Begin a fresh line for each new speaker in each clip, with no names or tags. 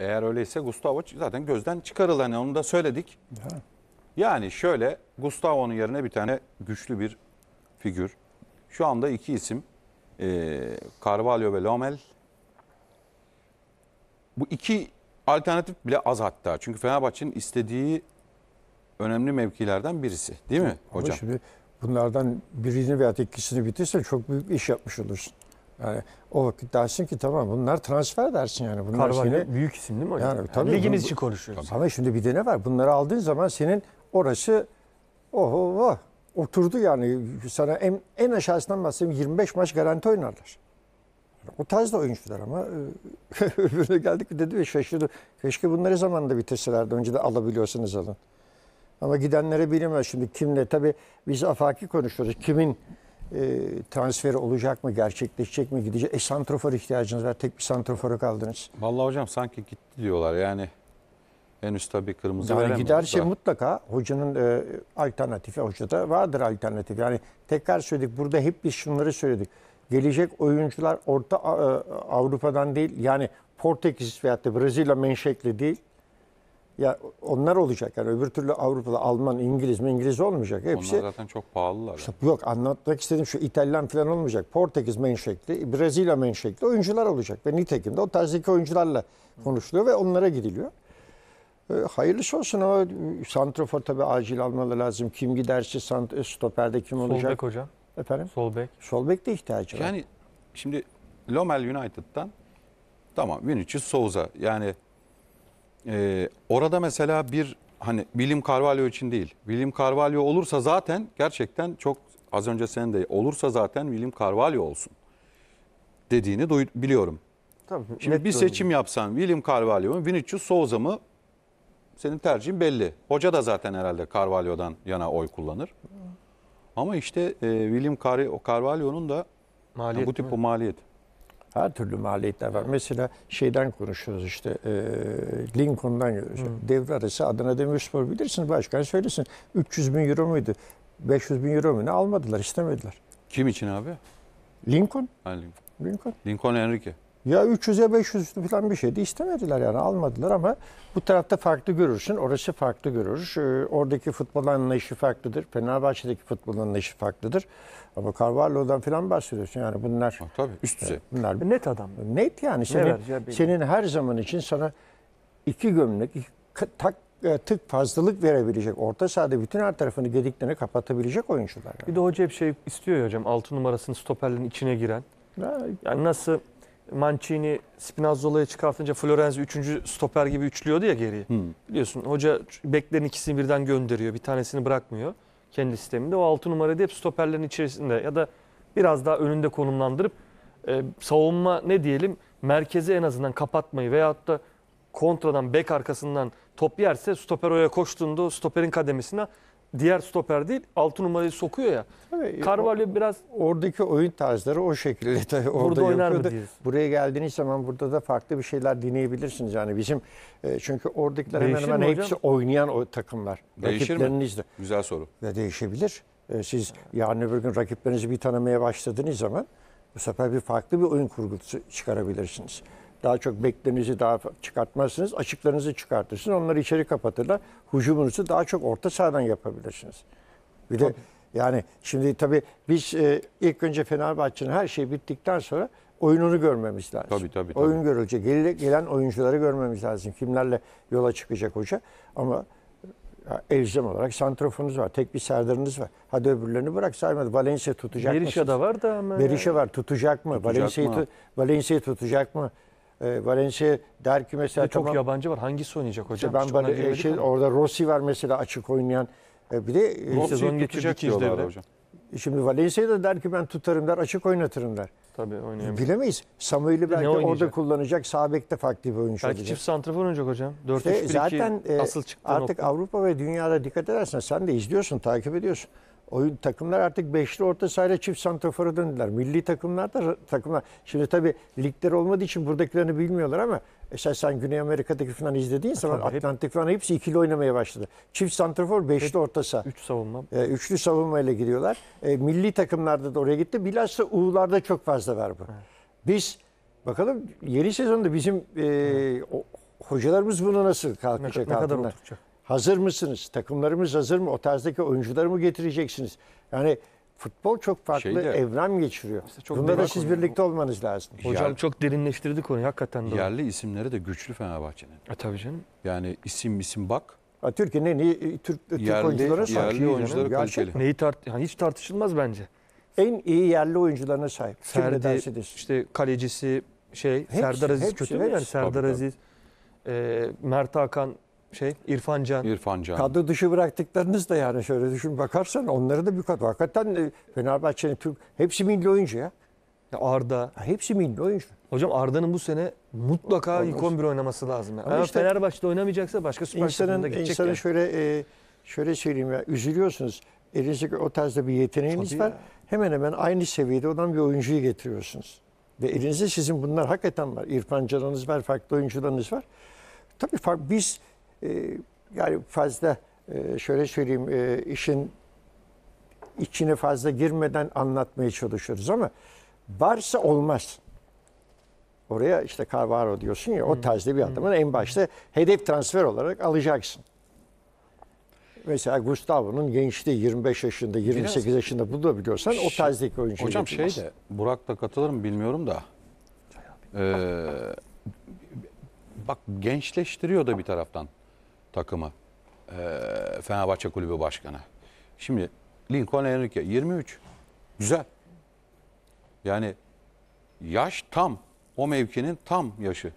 Eğer öyleyse Gustavo zaten gözden çıkarılır. Yani onu da söyledik. Yani şöyle Gustavo'nun yerine bir tane güçlü bir figür. Şu anda iki isim. E, Carvalho ve Lomel. Bu iki alternatif bile az hatta. Çünkü Fenerbahçe'nin istediği önemli mevkilerden
birisi. Değil mi hocam? Ama şimdi bunlardan birini veya ikisini bitirse çok büyük bir iş yapmış olursun. Yani o dersin ki tamam bunlar transfer dersin yani. Bunlar Carvalho seni, büyük isim değil mi hocam? Yani, tabii liginiz bu, için konuşuyoruz. Ama şimdi bir de ne var? Bunları aldığın zaman senin orası oh, oh, oh oturdu yani sana en, en aşağısından bahsedeyim 25 maç garanti oynarlar. Yani o tarzda oyuncular ama e, öbürüne geldik dedi ve şaşırdı. Keşke bunları zamanında bitirselerdi. Önce de alabiliyorsanız alın. Ama gidenlere bilinmez şimdi kimle. Tabii biz afaki konuşuyoruz. Kimin e, transferi olacak mı, gerçekleşecek mi, gidecek? E santrofor ihtiyacınız var. Tek bir santroforu kaldınız.
Vallahi hocam sanki gitti diyorlar yani. Henüz tabii kırmızı yani giderse da.
mutlaka hocanın e, alternatifi hocada vardır alternatif. Yani tekrar söyledik burada hep biz şunları söyledik. Gelecek oyuncular Orta e, Avrupa'dan değil yani Portekiz veyahut da Brezilya menşekli değil. Ya onlar olacak. Yani öbür türlü Avrupalı, Alman, İngiliz mi İngiliz olmayacak. Hepsi Onlar zaten çok pahalılar. İşte yok anlatmak istediğim şu İtalyan falan olmayacak. Portekiz menşekli, Brezilya menşekli oyuncular olacak. Ve nitekim de o tarzdaki oyuncularla konuşuluyor ve onlara gidiliyor. E, hayırlısı olsun ama Santrofor tabi acil almalı lazım. Kim giderse sant e, stoperde kim olacak? Sol hocam. Efendim? Sol bek. de ihtiyacı var.
Yani şimdi Lomel United'dan tamam Vinicius Souza yani e, orada mesela bir hani William Carvalho için değil. William Carvalho olursa zaten gerçekten çok az önce sen de olursa zaten William Carvalho olsun dediğini duy, biliyorum.
Tabii, Şimdi bir seçim
öyle. yapsan William Carvalho mu Vinicius Souza mı senin tercihin belli. Hoca da zaten herhalde Carvalho'dan yana oy kullanır. Ama işte e, William Carvalho'nun da maliyet yani bu tip
maliyet. Her türlü maliyetler var. Mesela şeyden konuşuyoruz işte e, Lincoln'dan görüyoruz. Devre arası Adana Demirspor bilirsiniz başkan söylesin. 300 bin euro muydu? 500 bin euro mu ne almadılar istemediler. Kim için abi? Lincoln. Ha, Lincoln. Lincoln.
Lincoln Enrique.
Ya 300 ya 500 falan bir şeydi istemediler yani almadılar ama bu tarafta farklı görürsün. Orası farklı görür. Ee, oradaki futbol anlayışı farklıdır. Fenerbahçe'deki futbol anlayışı farklıdır. Ama Carvalho'dan falan bahsediyorsun yani bunlar. Ha, tabii üst düzey. bunlar e, net adam. Net yani senin, senin her zaman için sana iki gömlek, iki tak e, tık fazlalık verebilecek, orta sahada bütün her tarafını gediklerini kapatabilecek oyuncular. Yani.
Bir de hoca hep şey istiyor ya hocam, 6 numarasının stoperlerin içine giren. Ya, yani nasıl Mancini Spinazzola'ya çıkartınca Florenzi 3. stoper gibi üçlüyordu ya geriye. Hmm. Biliyorsun hoca beklerin ikisini birden gönderiyor. Bir tanesini bırakmıyor kendi sisteminde. O 6 numarayı hep stoperlerin içerisinde ya da biraz daha önünde konumlandırıp e, savunma ne diyelim merkezi en azından kapatmayı veyahut da kontradan bek arkasından top yerse stoper oraya koştuğunda stoperin kademesine diğer stoper değil 6 numarayı sokuyor ya.
Tabii, Carvalho o, biraz oradaki oyun tarzları o şekilde tabii orada burada oynar mı Buraya geldiğiniz zaman burada da farklı bir şeyler deneyebilirsiniz yani bizim e, çünkü oradakiler hemen hemen hocam? hepsi oynayan o takımlar. Değişir mi? Rakiplerinizle. Güzel soru. Ve değişebilir. E, siz yarın öbür gün rakiplerinizi bir tanımaya başladığınız zaman bu sefer bir farklı bir oyun kurgusu çıkarabilirsiniz daha çok beklerinizi daha çıkartmazsınız. Açıklarınızı çıkartırsınız. Onları içeri kapatırlar. Hücumunuzu daha çok orta sahadan yapabilirsiniz. Bir de tabii. yani şimdi tabii biz e, ilk önce Fenerbahçe'nin her şey bittikten sonra oyununu görmemiz lazım.
Tabii tabii. tabii. Oyun
görülecek. Gel, gelen oyuncuları görmemiz lazım. Kimlerle yola çıkacak hoca. Ama e, elzem olarak santrofonuz var. Tek bir serdarınız var. Hadi öbürlerini bırak saymadı. Valencia tutacak mı? Berişa'da var da ama. Berişa yani. var. Tutacak mı? Valencia'yı tutacak mı? Valencia tutacak mı? E, Valencia der ki mesela çok tamam,
yabancı var. Hangisi oynayacak hocam? ben bana, e, şey,
orada Rossi var mesela açık oynayan. E, bir de e, sezon geçecek diyorlar hocam. E, şimdi Valencia'ya da der ki ben tutarım der, açık oynatırım der. Tabii oynayamıyor. Bilemeyiz. Samuel'i belki orada kullanacak. Sabekte farklı bir oyuncu Belki olacak. çift
santrafor oynayacak hocam.
4 işte 3 1 zaten, 2 e, asıl çıktı Artık nokta. Avrupa ve dünyada dikkat edersen sen de izliyorsun, takip ediyorsun oyun takımlar artık beşli orta sahayla çift santrafora döndüler. Milli takımlar da takımlar. Şimdi tabii ligler olmadığı için buradakilerini bilmiyorlar ama esasen Güney Amerika'daki falan izlediğin zaman tabii, Atlantik hep, falan hepsi ikili oynamaya başladı. Çift santrafor beşli orta saha. Üç savunma. E, üçlü savunmayla gidiyorlar. E, milli takımlarda da oraya gitti. Bilhassa U'larda çok fazla var bu. Evet. Biz bakalım yeni sezonda bizim e, o, hocalarımız bunu nasıl kalkacak? Ne, ne kadar oturacak? Hazır mısınız? Takımlarımız hazır mı? O tarzdaki oyuncuları mı getireceksiniz? Yani futbol çok farklı Şeyde, evren geçiriyor. Çok Bunda da siz birlikte olmanız lazım. Hocam Yer, çok derinleştirdi konuyu hakikaten. Doğru.
Yerli isimleri de güçlü Fenerbahçe'nin.
E tabii canım. Yani isim isim bak. Türkiye'nin en iyi Türk, yerli, Türk oyuncuları sahip. Yerli oyuncuları kaliteli. Neyi tart yani hiç tartışılmaz bence. En iyi yerli oyuncularına sahip. Serdi,
işte kalecisi şey hepsi, Serdar Aziz hepsi, kötü mü? Yani Serdar tabii, Aziz, tabii. E, Mert Hakan şey İrfan Can. İrfan Can.
Kadro dışı bıraktıklarınız da yani şöyle düşün bakarsan onları da bir kadro. Hakikaten e, Fenerbahçe'nin Türk hepsi milli oyuncu ya. ya Arda. Ya hepsi milli oyuncu. Hocam Arda'nın bu sene mutlaka ilk 11 oynaması lazım.
Yani. Ama, işte, Fenerbahçe'de oynamayacaksa başka süper takımda gidecek. İnsanın yani.
şöyle e, şöyle söyleyeyim ya üzülüyorsunuz. Elinizdeki o tarzda bir yeteneğiniz Tabii var. Ya. Hemen hemen aynı seviyede olan bir oyuncuyu getiriyorsunuz. Ve elinizde sizin bunlar hakikaten var. İrfan Can'ınız var, farklı oyuncularınız var. Tabii biz ee, yani fazla e, şöyle söyleyeyim e, işin içine fazla girmeden anlatmaya çalışıyoruz ama varsa olmaz. Oraya işte Carvalho diyorsun ya o tarzda bir adamın en başta hedef transfer olarak alacaksın. Mesela Gustavo'nun gençliği 25 yaşında, 28 Biraz, yaşında bulabiliyorsan o tarzdaki oyuncu. Hocam şey getirmez. şey de
Burak da katılır mı bilmiyorum da. Ee, bak gençleştiriyor da bir taraftan takımı e, Fenerbahçe Kulübü Başkanı. Şimdi Lincoln Enrique 23. Güzel. Yani yaş tam. O mevkinin tam yaşı.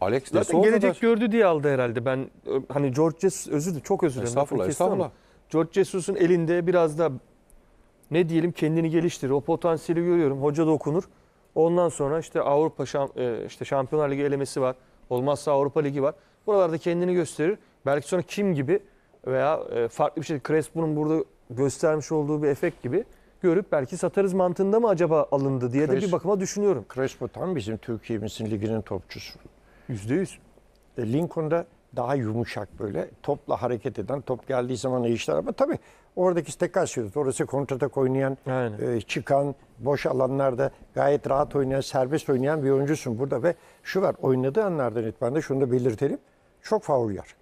Alex de Zaten Souza gelecek da...
gördü diye aldı herhalde. Ben hani George Jesus özür dilerim. Çok özür dilerim. Estağfurullah. estağfurullah. George Jesus'un elinde biraz da ne diyelim kendini geliştirir. O potansiyeli görüyorum. Hoca dokunur. Ondan sonra işte Avrupa şamp e, işte Şampiyonlar Ligi elemesi var. Olmazsa Avrupa Ligi var. Buralarda kendini gösterir. Belki sonra kim gibi veya e, farklı bir şey Crespo'nun burada göstermiş olduğu bir efekt gibi görüp belki satarız mantığında mı acaba alındı diye Crespo, de bir
bakıma düşünüyorum. Crespo tam bizim Türkiye'mizin liginin topçusu. %100. yüz. E, Lincoln'da daha yumuşak böyle topla hareket eden top geldiği zaman iyi işler ama tabii oradaki stekasyon orası kontratak oynayan e, çıkan boş alanlarda gayet rahat oynayan serbest oynayan bir oyuncusun burada ve şu var oynadığı anlardan itibaren de şunu da belirtelim çok faul yer.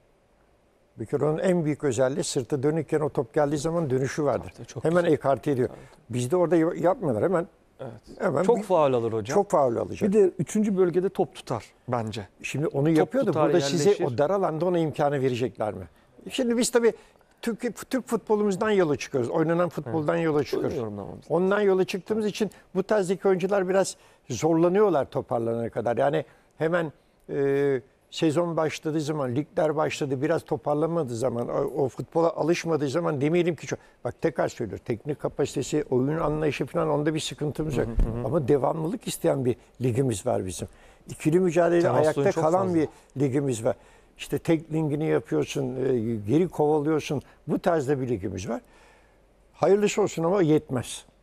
Bir kere onun en büyük özelliği sırtı dönükken o top geldiği zaman dönüşü vardır. Çok Hemen güzel. ekarte ediyor. Bizde orada yapmıyorlar. Hemen Evet. Hemen çok bir, faal alır hocam. Çok faal alacak. Bir de üçüncü bölgede top tutar bence. Şimdi onu top yapıyordu. Tutar, Burada yerleşir. size o dar alanda ona imkanı verecekler mi? Şimdi biz tabii Türk, Türk futbolumuzdan yola çıkıyoruz. Oynanan futboldan evet. yola çıkıyoruz. Ondan yola çıktığımız için bu tarzdaki oyuncular biraz zorlanıyorlar toparlanana kadar. Yani hemen... E, sezon başladığı zaman, ligler başladı, biraz toparlamadığı zaman, o, o futbola alışmadığı zaman demeyelim ki çok... Bak tekrar söylüyorum, teknik kapasitesi, oyun anlayışı falan onda bir sıkıntımız yok. Hı hı hı. Ama devamlılık isteyen bir ligimiz var bizim. İkili mücadele Temas ayakta kalan fazla. bir ligimiz var. İşte teklingini yapıyorsun, e, geri kovalıyorsun. Bu tarzda bir ligimiz var. Hayırlısı olsun ama yetmez.